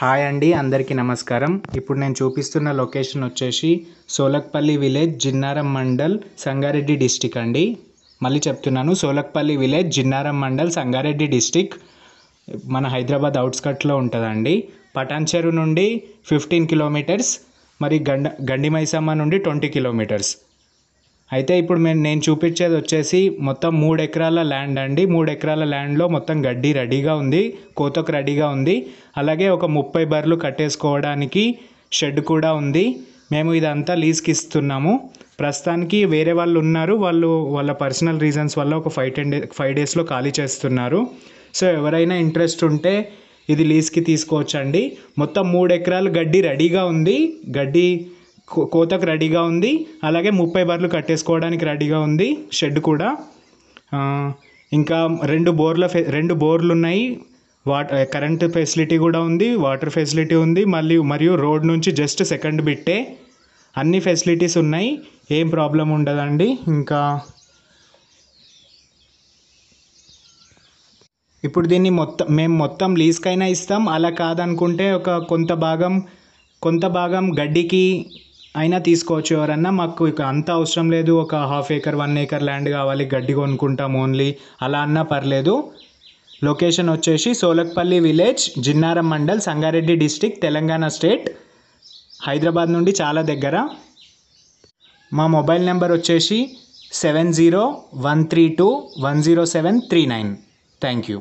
hi అండి అందరికీ నమస్కారం ఇప్పుడు నేను చూపిస్తున్న లొకేషన్ వచ్చేసి సోలక్పల్లి విలేజ్ జిన్నారం మండల్ సంగారెడ్డి డిస్టిక్ అండి మళ్ళీ చెప్తున్నాను సోలక్పల్లి విలేజ్ జిన్నారం మండల్ సంగారెడ్డి డిస్టిక్ మన హైదరాబాద్ అవుట్స్కట్లో ఉంటుందండి పటాన్చెరు నుండి ఫిఫ్టీన్ కిలోమీటర్స్ మరి గండ గండిమైసమ్మ నుండి ట్వంటీ కిలోమీటర్స్ అయితే ఇప్పుడు మేము నేను చూపించేది వచ్చేసి మొత్తం మూడు ఎకరాల ల్యాండ్ అండి మూడు ఎకరాల ల్యాండ్లో మొత్తం గడ్డి రెడీగా ఉంది కోతకు రెడీగా ఉంది అలాగే ఒక ముప్పై బర్రెలు కట్టేసుకోవడానికి షెడ్ కూడా ఉంది మేము ఇదంతా లీజ్కి ఇస్తున్నాము ప్రస్తుతానికి వేరే వాళ్ళు ఉన్నారు వాళ్ళు వాళ్ళ పర్సనల్ రీజన్స్ వల్ల ఒక ఫైవ్ టెన్ డే ఫైవ్ డేస్లో ఖాళీ చేస్తున్నారు సో ఎవరైనా ఇంట్రెస్ట్ ఉంటే ఇది లీజ్కి తీసుకోవచ్చండి మొత్తం మూడు ఎకరాలు గడ్డి రెడీగా ఉంది గడ్డి కోతకు రెడీగా ఉంది అలాగే ముప్పై బర్లు కట్టేసుకోవడానికి రెడీగా ఉంది షెడ్ కూడా ఇంకా రెండు బోర్ల రెండు బోర్లు ఉన్నాయి వాట కరెంట్ ఫెసిలిటీ కూడా ఉంది వాటర్ ఫెసిలిటీ ఉంది మళ్ళీ మరియు రోడ్ నుంచి జస్ట్ సెకండ్ బిట్టే అన్ని ఫెసిలిటీస్ ఉన్నాయి ఏం ప్రాబ్లం ఉండదండి ఇంకా ఇప్పుడు దీన్ని మొత్తం మేము మొత్తం లీజ్కైనా ఇస్తాం అలా కాదనుకుంటే ఒక కొంత భాగం కొంత భాగం గడ్డికి అయినా తీసుకోవచ్చు ఎవరన్నా మాకు ఇక అంత అవసరం లేదు ఒక half acre one acre land కావాలి గడ్డి కొనుక్కుంటాం ఓన్లీ అలా అన్నా పర్లేదు లొకేషన్ వచ్చేసి Solakpalli village Jinnaram mandal Sangareddy district Telangana state Hyderabad నుండి చాలా దగ్గర మా మొబైల్ నెంబర్ వచ్చేసి seven zero one three two one zero seven three nine thank you